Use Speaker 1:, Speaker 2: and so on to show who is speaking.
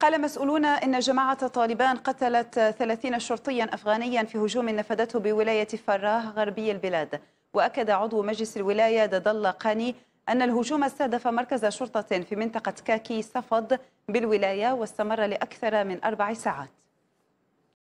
Speaker 1: قال مسؤولون إن جماعة طالبان قتلت 30 شرطيا أفغانيا في هجوم نفذته بولاية فراه غربي البلاد وأكد عضو مجلس الولاية الله قاني أن الهجوم استهدف مركز شرطة في منطقة كاكي صفد بالولاية واستمر لأكثر من أربع ساعات